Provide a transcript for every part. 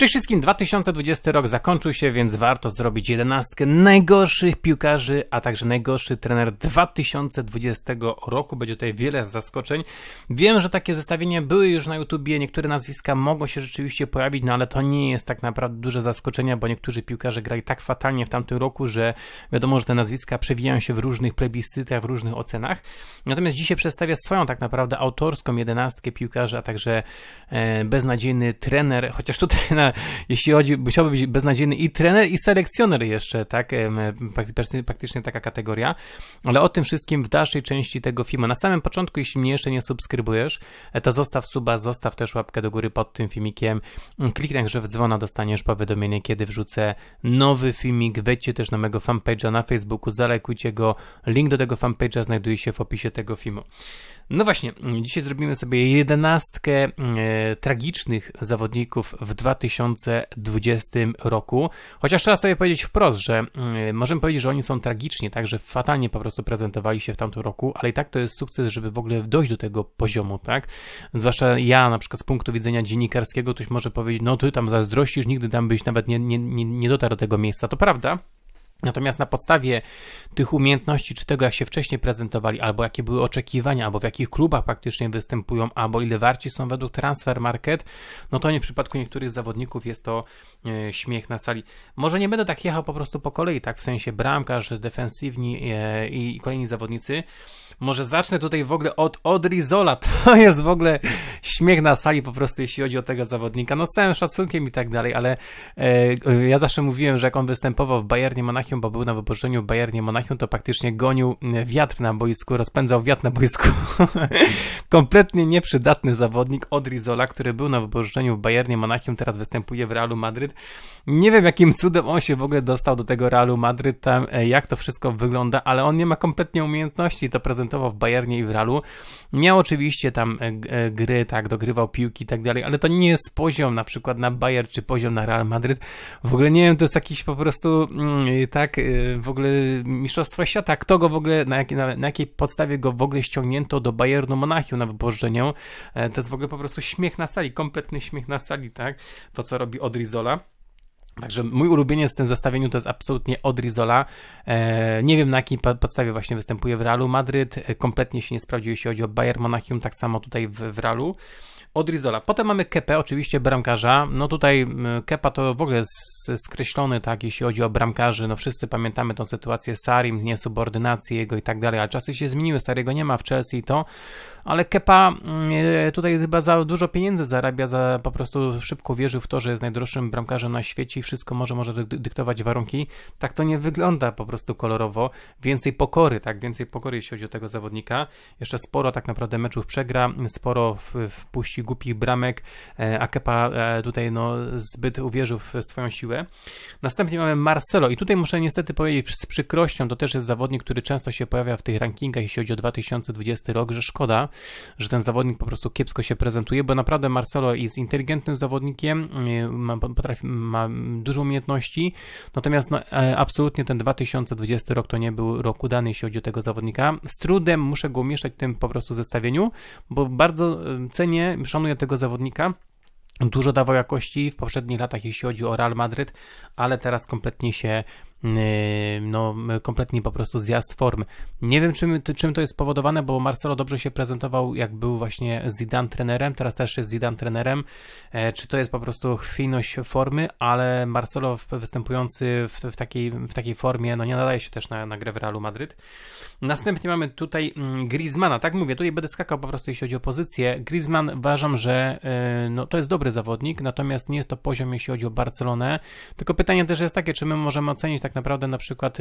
Przede wszystkim, 2020 rok zakończył się, więc warto zrobić jedenastkę najgorszych piłkarzy, a także najgorszy trener 2020 roku. Będzie tutaj wiele zaskoczeń. Wiem, że takie zestawienie były już na YouTubie, niektóre nazwiska mogą się rzeczywiście pojawić, no ale to nie jest tak naprawdę duże zaskoczenie, bo niektórzy piłkarze grali tak fatalnie w tamtym roku, że wiadomo, że te nazwiska przewijają się w różnych plebiscytach, w różnych ocenach. Natomiast dzisiaj przedstawię swoją tak naprawdę autorską jedenastkę piłkarzy, a także e, beznadziejny trener, chociaż tutaj na jeśli chodzi, musiałby być beznadziejny i trener, i selekcjoner jeszcze, tak? Praktycznie, taka kategoria. Ale o tym wszystkim w dalszej części tego filmu. Na samym początku, jeśli mnie jeszcze nie subskrybujesz, e, to zostaw suba, zostaw też łapkę do góry pod tym filmikiem. Mm, kliknij także w dzwona, dostaniesz powiadomienie, kiedy wrzucę nowy filmik. Wejdźcie też na mojego fanpage'a na Facebooku, zalekujcie go. Link do tego fanpage'a znajduje się w opisie tego filmu. No właśnie, dzisiaj zrobimy sobie jedenastkę e, tragicznych zawodników w 2020 roku. Chociaż trzeba sobie powiedzieć wprost, że e, możemy powiedzieć, że oni są tak, także fatalnie po prostu prezentowali się w tamtym roku, ale i tak to jest sukces, żeby w ogóle dojść do tego poziomu, tak? Zwłaszcza ja na przykład z punktu widzenia dziennikarskiego ktoś może powiedzieć, no ty tam zazdrościsz, nigdy tam byś nawet nie, nie, nie dotarł do tego miejsca. To prawda, Natomiast na podstawie tych umiejętności, czy tego, jak się wcześniej prezentowali, albo jakie były oczekiwania, albo w jakich klubach praktycznie występują, albo ile warci są według transfer market, no to nie w przypadku niektórych zawodników jest to e, śmiech na sali. Może nie będę tak jechał po prostu po kolei, tak w sensie bramkarz, defensywni e, i kolejni zawodnicy. Może zacznę tutaj w ogóle od Odrizola. To jest w ogóle śmiech na sali po prostu, jeśli chodzi o tego zawodnika. No z całym szacunkiem i tak dalej, ale e, ja zawsze mówiłem, że jak on występował w Bayernie Monachium, bo był na wypożyczeniu w Bayernie Monachium, to praktycznie gonił e, wiatr na boisku, rozpędzał wiatr na boisku. Kompletnie nieprzydatny zawodnik od Rizola, który był na wypożyczeniu w Bayernie Monachium, teraz występuje w Realu Madryt. Nie wiem, jakim cudem on się w ogóle dostał do tego Realu Madryt, tam, e, jak to wszystko wygląda, ale on nie ma kompletnie umiejętności, to prezentował w Bayernie i w Realu. Miał oczywiście tam e, gry tak, dogrywał piłki i tak dalej, ale to nie jest poziom na przykład na Bayern czy poziom na Real Madryt. W ogóle nie wiem, to jest jakiś po prostu mm, y, tak, y, w ogóle mistrzostwo świata. Kto go w ogóle, na, jak, na, na jakiej podstawie go w ogóle ściągnięto do Bayernu Monachium na wypożyczenie? E, to jest w ogóle po prostu śmiech na sali, kompletny śmiech na sali, tak? To, co robi Odrizola. Także mój ulubieniec w tym zestawieniu to jest absolutnie Odrizola. E, nie wiem na jakiej podstawie właśnie występuje w Realu Madryt. E, kompletnie się nie sprawdził, jeśli chodzi o Bayern Monachium, tak samo tutaj w, w Realu. Odrizola. Potem mamy Kepę, oczywiście bramkarza. No tutaj Kepa to w ogóle jest skreślony, tak, jeśli chodzi o bramkarzy. No wszyscy pamiętamy tą sytuację Sarim, niesubordynacji jego i tak dalej, a czasy się zmieniły, Sariego nie ma w Chelsea i to, ale Kepa e, tutaj chyba za dużo pieniędzy zarabia, za po prostu szybko wierzył w to, że jest najdroższym bramkarzem na świecie wszystko może, może dyktować warunki. Tak to nie wygląda po prostu kolorowo. Więcej pokory, tak, więcej pokory, jeśli chodzi o tego zawodnika. Jeszcze sporo tak naprawdę meczów przegra, sporo wpuści głupich bramek, e, a Kepa e, tutaj no, zbyt uwierzył w swoją siłę. Następnie mamy Marcelo i tutaj muszę niestety powiedzieć z przykrością, to też jest zawodnik, który często się pojawia w tych rankingach, jeśli chodzi o 2020 rok, że szkoda, że ten zawodnik po prostu kiepsko się prezentuje, bo naprawdę Marcelo jest inteligentnym zawodnikiem, e, ma, potrafi, ma dużo umiejętności, natomiast no, e, absolutnie ten 2020 rok to nie był rok udany, jeśli chodzi o tego zawodnika. Z trudem muszę go umieszczać w tym po prostu zestawieniu, bo bardzo e, cenię, szanuję tego zawodnika. Dużo dawał jakości w poprzednich latach, jeśli chodzi o Real Madryt, ale teraz kompletnie się Yy, no, kompletnie po prostu zjazd formy. Nie wiem, czym, czym to jest spowodowane, bo Marcelo dobrze się prezentował, jak był właśnie Zidane trenerem, teraz też jest Zidane trenerem. E, czy to jest po prostu chwiejność formy, ale Marcelo występujący w, w, takiej, w takiej formie, no nie nadaje się też na, na grę w Realu Madryt. Następnie mamy tutaj mm, Griezmana, tak mówię, tutaj będę skakał po prostu, jeśli chodzi o pozycję. Griezmann uważam, że e, no, to jest dobry zawodnik, natomiast nie jest to poziom, jeśli chodzi o Barcelonę. Tylko pytanie też jest takie, czy my możemy ocenić tak tak naprawdę na przykład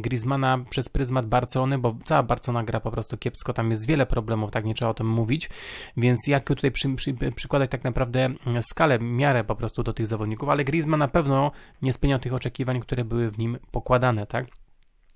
Griezmana przez pryzmat Barcelony, bo cała Barcelona gra po prostu kiepsko, tam jest wiele problemów, tak nie trzeba o tym mówić, więc jak tutaj przy, przy, przykładać tak naprawdę skalę, miarę po prostu do tych zawodników, ale Griezmann na pewno nie spełniał tych oczekiwań, które były w nim pokładane, tak?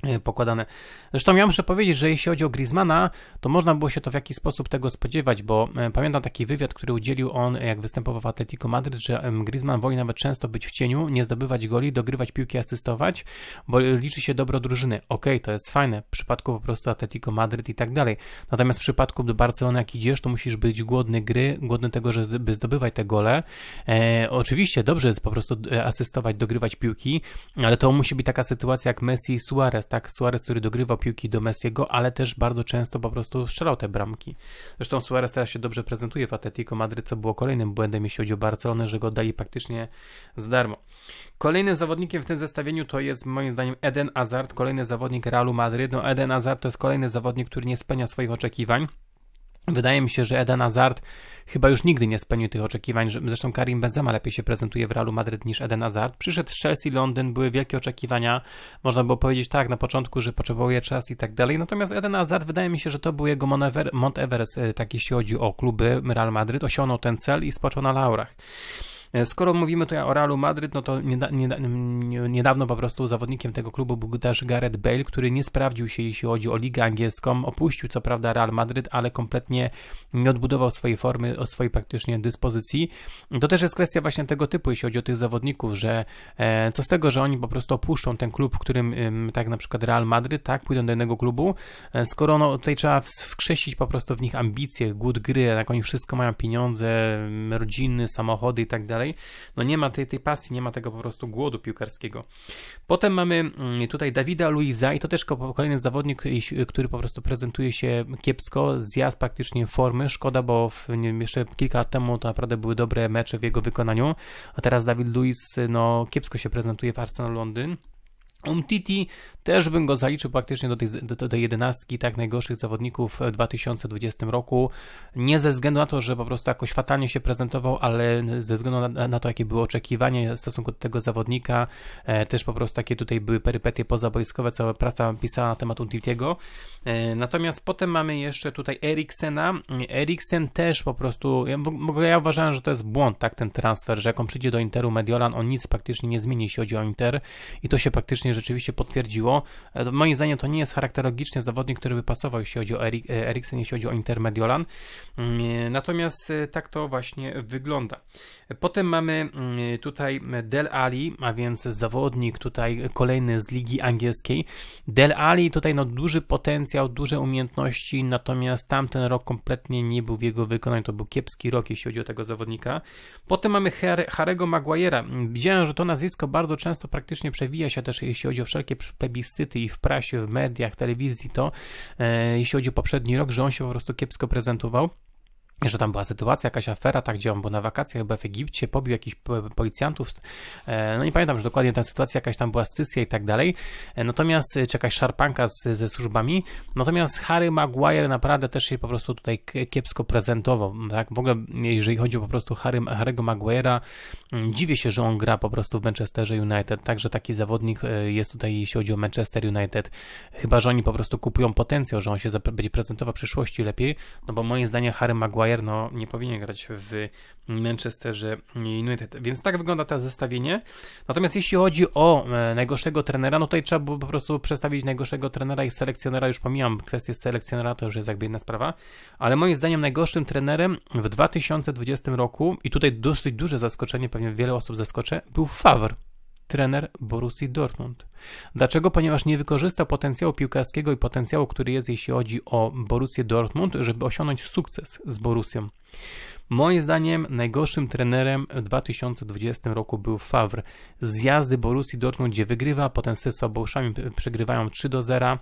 E, pokładane. Zresztą ja muszę powiedzieć, że jeśli chodzi o Griezmana, to można było się to w jakiś sposób tego spodziewać, bo e, pamiętam taki wywiad, który udzielił on, jak występował w Atletico Madryt, że Griezmann woli nawet często być w cieniu, nie zdobywać goli, dogrywać piłki, asystować, bo liczy się dobro drużyny. Okej, okay, to jest fajne, w przypadku po prostu Atletico Madryt i tak dalej. Natomiast w przypadku do Barcelony, jak idziesz, to musisz być głodny gry, głodny tego, żeby zdobywać te gole. E, oczywiście dobrze jest po prostu e, asystować, dogrywać piłki, ale to musi być taka sytuacja jak Messi i Suarez, Suarez, tak, Suarez, który dogrywał piłki do Messiego, ale też bardzo często po prostu strzelał te bramki. Zresztą Suarez teraz się dobrze prezentuje w Atletico Madryt, co było kolejnym błędem, jeśli chodzi o Barcelonę, że go dali praktycznie za darmo. Kolejnym zawodnikiem w tym zestawieniu to jest moim zdaniem Eden Hazard, kolejny zawodnik Realu Madryt. No Eden Hazard to jest kolejny zawodnik, który nie spełnia swoich oczekiwań. Wydaje mi się, że Eden Hazard chyba już nigdy nie spełnił tych oczekiwań. Zresztą Karim Benzema lepiej się prezentuje w Realu Madryt niż Eden Hazard. Przyszedł z Chelsea, Londyn, były wielkie oczekiwania. Można było powiedzieć tak na początku, że potrzebuje czas i tak dalej. Natomiast Eden Hazard, wydaje mi się, że to był jego Mont Everest, tak jeśli chodzi o kluby Real Madryt. Osiągnął ten cel i spoczął na laurach. E, skoro mówimy tutaj o Realu Madryt, no to niedawno po prostu zawodnikiem tego klubu był też Gareth Bale, który nie sprawdził się, jeśli chodzi o ligę angielską. Opuścił co prawda Real Madryt, ale kompletnie nie odbudował swojej formy, o swojej praktycznie dyspozycji. To też jest kwestia właśnie tego typu, jeśli chodzi o tych zawodników, że e, co z tego, że oni po prostu opuszczą ten klub, w którym tak na przykład Real Madryt, tak, pójdą do innego klubu, e, skoro no, tutaj trzeba wkrzesić po prostu w nich ambicje, głód gry, jak oni wszystko mają pieniądze, rodziny, samochody i tak dalej dalej, no nie ma tej, tej pasji, nie ma tego po prostu głodu piłkarskiego. Potem mamy mm, tutaj Dawida Luiza i to też kolejny zawodnik, który po prostu prezentuje się kiepsko, zjazd praktycznie formy, szkoda, bo w, jeszcze kilka lat temu to naprawdę były dobre mecze w jego wykonaniu, a teraz Dawid Luiz no kiepsko się prezentuje w Arsenal Londyn. Umtiti też bym go zaliczył praktycznie do tej, do tej jedenastki tak najgorszych zawodników w 2020 roku. Nie ze względu na to, że po prostu jakoś fatalnie się prezentował, ale ze względu na, na to, jakie były oczekiwania w stosunku do tego zawodnika. E, też po prostu takie tutaj były perypetie pozaboiskowe, cała prasa pisała na temat Umtitiego. E, natomiast potem mamy jeszcze tutaj Eriksena. Eriksen też po prostu, ja, w, ja uważałem, że to jest błąd, tak, ten transfer, że jak on przyjdzie do Interu Mediolan, on nic praktycznie nie zmieni, jeśli chodzi o Inter i to się praktycznie faktycznie rzeczywiście potwierdziło. E, moim zdaniem to nie jest charakterologiczny zawodnik, który by pasował, jeśli chodzi o Erik, e, Eriksen, jeśli chodzi o Intermediolan. Mm, e, natomiast tak to właśnie wygląda. Potem mamy mm, tutaj Del Ali, a więc zawodnik tutaj kolejny z Ligi Angielskiej. Del Ali tutaj no duży potencjał, duże umiejętności, natomiast tamten rok kompletnie nie był w jego wykonaniu, to był kiepski rok, jeśli chodzi o tego zawodnika. Potem mamy Harego Maguire'a. Widziałem, że to nazwisko bardzo często praktycznie przewija się też, jeśli chodzi o wszelkie plebiscyty i w prasie, w mediach, telewizji, to e, jeśli chodzi o poprzedni rok, że on się po prostu kiepsko prezentował że tam była sytuacja, jakaś afera, tak, gdzie on był na wakacjach chyba w Egipcie, pobił jakichś policjantów, e, no nie pamiętam, że dokładnie ta sytuacja, jakaś tam była scysja i tak dalej, e, natomiast, czy jakaś szarpanka z, ze służbami, natomiast Harry Maguire naprawdę też się po prostu tutaj kiepsko prezentował, tak, w ogóle jeżeli chodzi o po prostu Harry, Harry'ego Maguire'a, dziwię się, że on gra po prostu w Manchesterze United, także taki zawodnik e, jest tutaj, jeśli chodzi o Manchester United, chyba, że oni po prostu kupują potencjał, że on się będzie prezentował w przyszłości lepiej, no bo moim zdaniem Harry Maguire Maguire no, nie powinien grać w Manchesterze United. Więc tak wygląda to zestawienie. Natomiast jeśli chodzi o e, najgorszego trenera, no tutaj trzeba było po prostu przestawić najgorszego trenera i selekcjonera. Już pomijam kwestię selekcjonera, to już jest jakby jedna sprawa. Ale moim zdaniem najgorszym trenerem w 2020 roku, i tutaj dosyć duże zaskoczenie, pewnie wiele osób zaskoczę, był Favre trener Borussii Dortmund. Dlaczego? Ponieważ nie wykorzystał potencjału piłkarskiego i potencjału, który jest, jeśli chodzi o Borussię Dortmund, żeby osiągnąć sukces z Borusją. Moim zdaniem najgorszym trenerem w 2020 roku był Favre. Zjazdy jazdy Borussii Dortmund, gdzie wygrywa, potem z Boruszami przegrywają 3 do 0.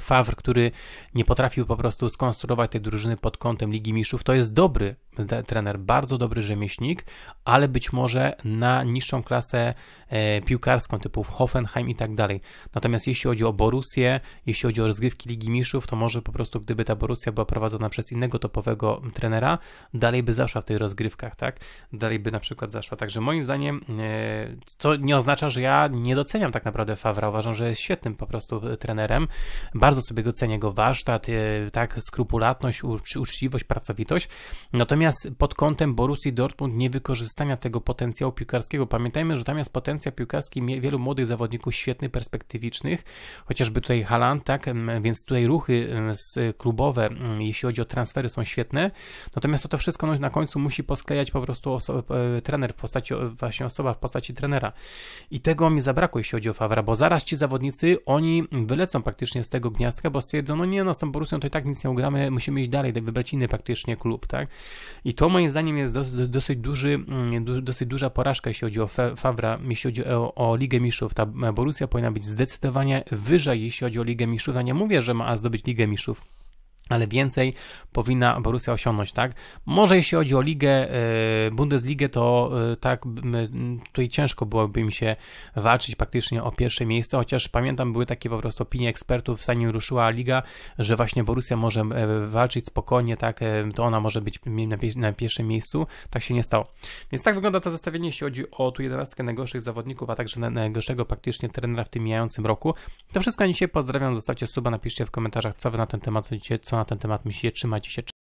Favre, który nie potrafił po prostu skonstruować tej drużyny pod kątem Ligi Mistrzów, to jest dobry trener, bardzo dobry rzemieślnik, ale być może na niższą klasę e, piłkarską typu Hoffenheim i tak dalej. Natomiast jeśli chodzi o Borusję, jeśli chodzi o rozgrywki Ligi Mistrzów, to może po prostu gdyby ta Borusja była prowadzona przez innego topowego trenera, dalej by zaszła w tych rozgrywkach, tak? Dalej by na przykład zaszła. Także moim zdaniem, e, co nie oznacza, że ja nie doceniam tak naprawdę Fawra. Uważam, że jest świetnym po prostu e, trenerem. Bardzo sobie go cenię, jego warsztat, tak, skrupulatność, uczciwość, pracowitość. Natomiast Natomiast pod kątem Borussii Dortmund nie wykorzystania tego potencjału piłkarskiego. Pamiętajmy, że tam jest potencjał piłkarski wielu młodych zawodników świetnych, perspektywicznych, chociażby tutaj Halan, tak, mm, więc tutaj ruchy mm, klubowe, mm, jeśli chodzi o transfery, są świetne. Natomiast to, to wszystko no, na końcu musi posklejać po prostu osoba, e, trener w postaci, właśnie osoba w postaci trenera. I tego mi zabrakło, jeśli chodzi o Fawra, bo zaraz ci zawodnicy, oni wylecą praktycznie z tego gniazdka, bo stwierdzono, nie, no z tą Borussią to i tak nic nie ugramy, musimy iść dalej, tak wybrać inny praktycznie klub, tak. I to moim zdaniem jest dosyć, dosyć, duży, mm, dosyć duża porażka, jeśli chodzi o Fawra, jeśli chodzi o, o Ligę Mistrzów. Ta e, Borussia powinna być zdecydowanie wyżej, jeśli chodzi o Ligę Mistrzów. Ja nie mówię, że ma zdobyć Ligę Mistrzów ale więcej powinna Borussia osiągnąć, tak? Może jeśli chodzi o ligę, e, Bundesligę, to e, tak, tutaj ciężko byłoby mi się walczyć praktycznie o pierwsze miejsce, chociaż pamiętam, były takie po prostu opinie ekspertów, zanim ruszyła liga, że właśnie Borussia może e, walczyć spokojnie, tak, to ona może być na pierwszym miejscu, tak się nie stało. Więc tak wygląda to zestawienie, jeśli chodzi o tu jedenastkę najgorszych zawodników, a także najgorszego praktycznie trenera w tym mijającym roku. To wszystko na dzisiaj, pozdrawiam, zostawcie suba, napiszcie w komentarzach, co wy na ten temat sądzicie, co na ten temat myślicie, trzymajcie się.